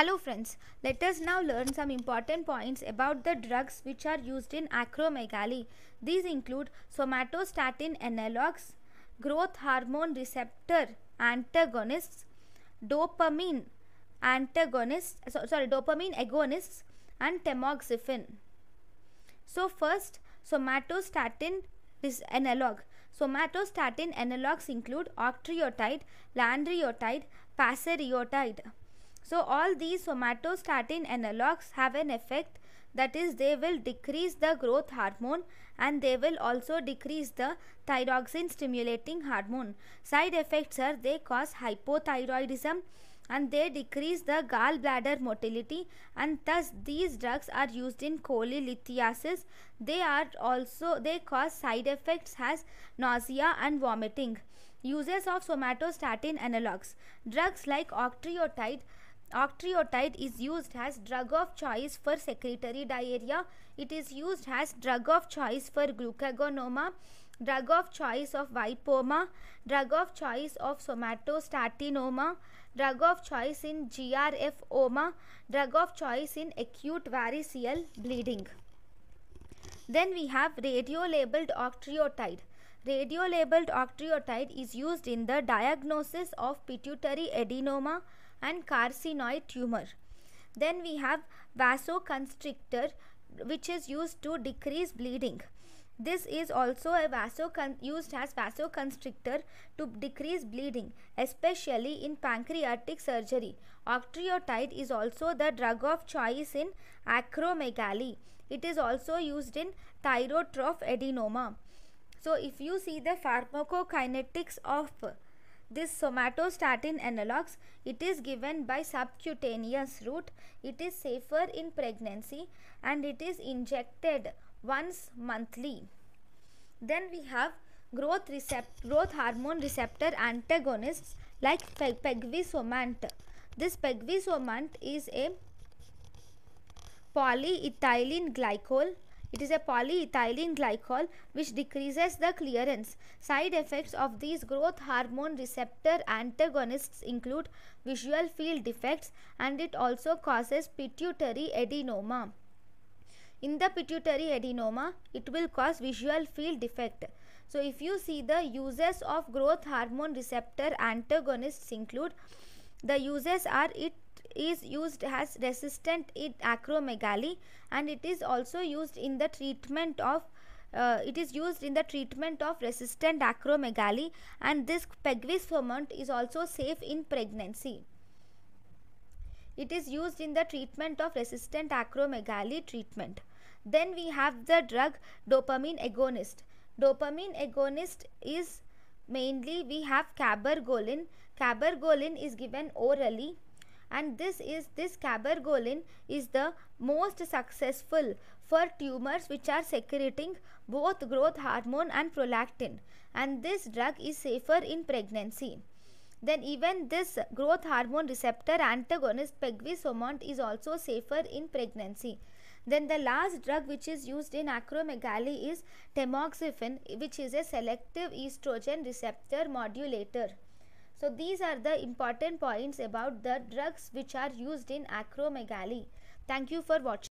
Hello friends, let us now learn some important points about the drugs which are used in acromegaly. These include somatostatin analogs, growth hormone receptor antagonists, dopamine antagonists, so, sorry, dopamine agonists and tamoxifen. So first, somatostatin is analog. Somatostatin analogs include octreotide, lanreotide, passereotide. So all these somatostatin analogs have an effect that is they will decrease the growth hormone and they will also decrease the thyroxine stimulating hormone. Side effects are they cause hypothyroidism and they decrease the gallbladder motility and thus these drugs are used in cholelithiasis. They are also they cause side effects as nausea and vomiting. Uses of somatostatin analogs. Drugs like octreotide octreotide is used as drug of choice for secretory diarrhea. It is used as drug of choice for glucagonoma, drug of choice of vipoma, drug of choice of somatostatinoma, drug of choice in GRFoma, drug of choice in acute variceal bleeding. Then we have radio-labeled octreotide. Radio-labeled octreotide is used in the diagnosis of pituitary adenoma, and carcinoid tumor. Then we have vasoconstrictor which is used to decrease bleeding. This is also a vasocon used as vasoconstrictor to decrease bleeding, especially in pancreatic surgery. Octreotide is also the drug of choice in acromegaly. It is also used in thyrotroph adenoma. So if you see the pharmacokinetics of this somatostatin analogs, it is given by subcutaneous route. It is safer in pregnancy and it is injected once monthly. Then we have growth, recept growth hormone receptor antagonists like pe pegvisomant. This pegvisomant is a polyethylene glycol it is a polyethylene glycol which decreases the clearance. Side effects of these growth hormone receptor antagonists include visual field defects and it also causes pituitary adenoma. In the pituitary adenoma, it will cause visual field defect. So if you see the uses of growth hormone receptor antagonists include the uses are it is used as resistant in acromegaly and it is also used in the treatment of uh, it is used in the treatment of resistant acromegaly and this pegvis ferment is also safe in pregnancy. It is used in the treatment of resistant acromegaly treatment. Then we have the drug dopamine agonist. Dopamine agonist is mainly we have cabergolin cabergolin is given orally and this is this cabergolin is the most successful for tumors which are secreting both growth hormone and prolactin and this drug is safer in pregnancy then even this growth hormone receptor antagonist pegvisomant is also safer in pregnancy then the last drug which is used in acromegaly is tamoxifen which is a selective estrogen receptor modulator so these are the important points about the drugs which are used in acromegaly. Thank you for watching.